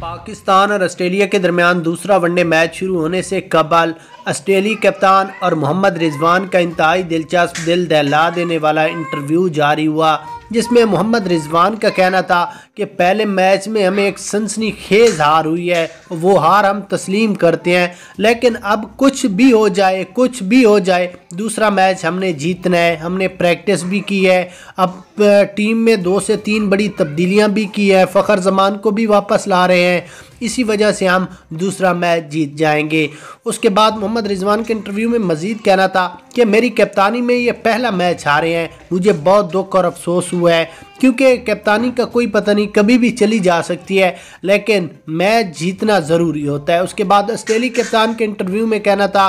पाकिस्तान और ऑस्ट्रेलिया के दरमियान दूसरा वनडे मैच शुरू होने से कबल ऑस्ट्रेली कप्तान और मोहम्मद रिजवान का इंतहाई दिलचस्प दिल दहला देने वाला इंटरव्यू जारी हुआ जिसमें मोहम्मद रिजवान का कहना था कि पहले मैच में हमें एक सनसनी खेज हार हुई है वो हार हम तस्लीम करते हैं लेकिन अब कुछ भी हो जाए कुछ भी हो जाए दूसरा मैच हमने जीतना है हमने प्रैक्टिस भी की है अब टीम में दो से तीन बड़ी तब्दीलियाँ भी की है फ़खर जमान को भी वापस ला रहे हैं इसी वजह से हम दूसरा मैच जीत जाएंगे उसके बाद मोहम्मद रिजवान के इंटरव्यू में मजीद कहना था कि मेरी कप्तानी में ये पहला मैच हारे हैं मुझे बहुत दुख और अफसोस हुआ है क्योंकि कप्तानी का कोई पता नहीं कभी भी चली जा सकती है लेकिन मैच जीतना ज़रूरी होता है उसके बाद ऑस्ट्रेलिया कप्तान के इंटरव्यू में कहना था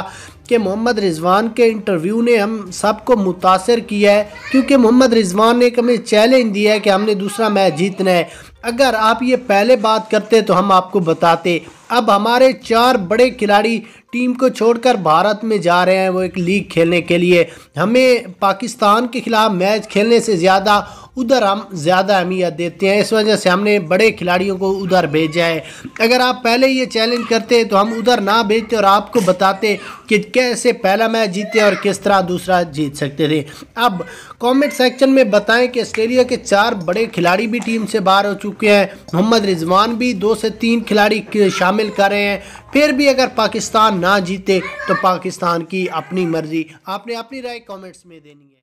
कि मोहम्मद रिजवान के इंटरव्यू ने हम सबको मुतासर किया है क्योंकि मोहम्मद रिजवान ने एक हमें चैलेंज दिया है कि हमने दूसरा मैच जीतना है अगर आप ये पहले बात करते तो हम आपको बताते अब हमारे चार बड़े खिलाड़ी टीम को छोड़कर भारत में जा रहे हैं वो एक लीग खेलने के लिए हमें पाकिस्तान के ख़िलाफ़ मैच खेलने से ज़्यादा उधर हम ज़्यादा अहमियत देते हैं इस वजह से हमने बड़े खिलाड़ियों को उधर भेजा है अगर आप पहले ये चैलेंज करते तो हम उधर ना भेजते और आपको बताते कि कैसे पहला मैच जीते और किस तरह दूसरा जीत सकते थे अब कमेंट सेक्शन में बताएं कि ऑस्ट्रेलिया के चार बड़े खिलाड़ी भी टीम से बाहर हो चुके हैं मोहम्मद रिजवान भी दो से तीन खिलाड़ी शामिल कर रहे हैं फिर भी अगर पाकिस्तान ना जीते तो पाकिस्तान की अपनी मर्जी आपने अपनी राय कमेंट्स में देनी है